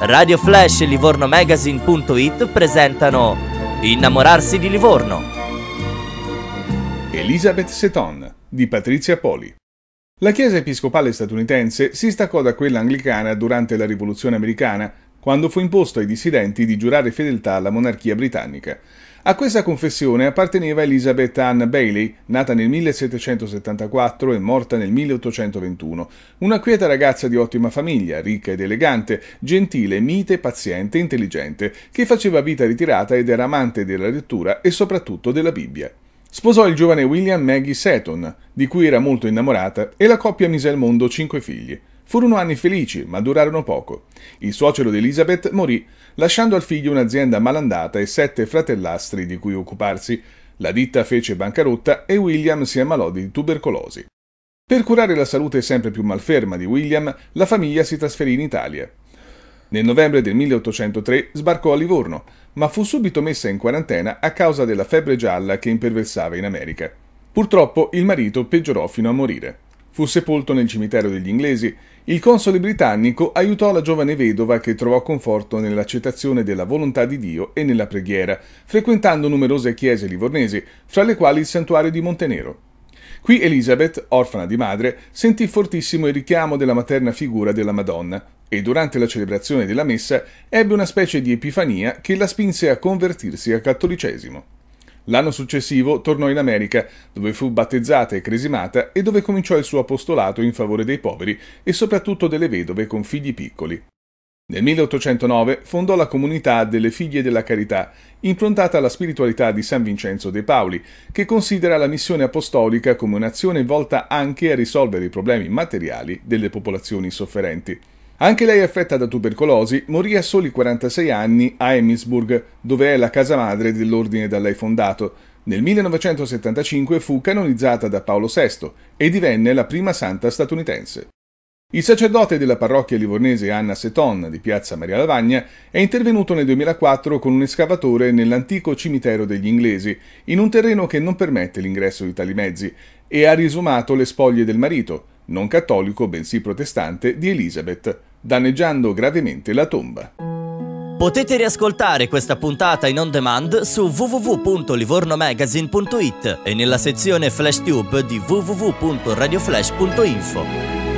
Radio Flash e Livorno Magazine.it presentano Innamorarsi di Livorno. Elizabeth Seton di Patrizia Poli. La Chiesa episcopale statunitense si staccò da quella anglicana durante la Rivoluzione americana quando fu imposto ai dissidenti di giurare fedeltà alla monarchia britannica. A questa confessione apparteneva Elizabeth Ann Bailey, nata nel 1774 e morta nel 1821, una quieta ragazza di ottima famiglia, ricca ed elegante, gentile, mite, paziente e intelligente, che faceva vita ritirata ed era amante della lettura e soprattutto della Bibbia. Sposò il giovane William Maggie Seton, di cui era molto innamorata, e la coppia mise al mondo cinque figli. Furono anni felici, ma durarono poco. Il suocero di Elizabeth morì, lasciando al figlio un'azienda malandata e sette fratellastri di cui occuparsi. La ditta fece bancarotta e William si ammalò di tubercolosi. Per curare la salute sempre più malferma di William, la famiglia si trasferì in Italia. Nel novembre del 1803 sbarcò a Livorno, ma fu subito messa in quarantena a causa della febbre gialla che imperversava in America. Purtroppo il marito peggiorò fino a morire. Fu sepolto nel cimitero degli inglesi. Il console britannico aiutò la giovane vedova che trovò conforto nell'accettazione della volontà di Dio e nella preghiera, frequentando numerose chiese livornesi, fra le quali il santuario di Montenero. Qui Elizabeth, orfana di madre, sentì fortissimo il richiamo della materna figura della Madonna e durante la celebrazione della messa ebbe una specie di epifania che la spinse a convertirsi al cattolicesimo. L'anno successivo tornò in America, dove fu battezzata e cresimata e dove cominciò il suo apostolato in favore dei poveri e soprattutto delle vedove con figli piccoli. Nel 1809 fondò la comunità delle Figlie della Carità, improntata alla spiritualità di San Vincenzo de Paoli, che considera la missione apostolica come un'azione volta anche a risolvere i problemi materiali delle popolazioni sofferenti. Anche lei affetta da tubercolosi, morì a soli 46 anni a Emmitsburg, dove è la casa madre dell'ordine da lei fondato. Nel 1975 fu canonizzata da Paolo VI e divenne la prima santa statunitense. Il sacerdote della parrocchia livornese Anna Seton di Piazza Maria Lavagna è intervenuto nel 2004 con un escavatore nell'antico cimitero degli inglesi, in un terreno che non permette l'ingresso di tali mezzi, e ha risumato le spoglie del marito, non cattolico bensì protestante, di Elizabeth, danneggiando gravemente la tomba. Potete riascoltare questa puntata in on demand su www.livornomagazine.it e nella sezione FlashTube di www.radioflash.info.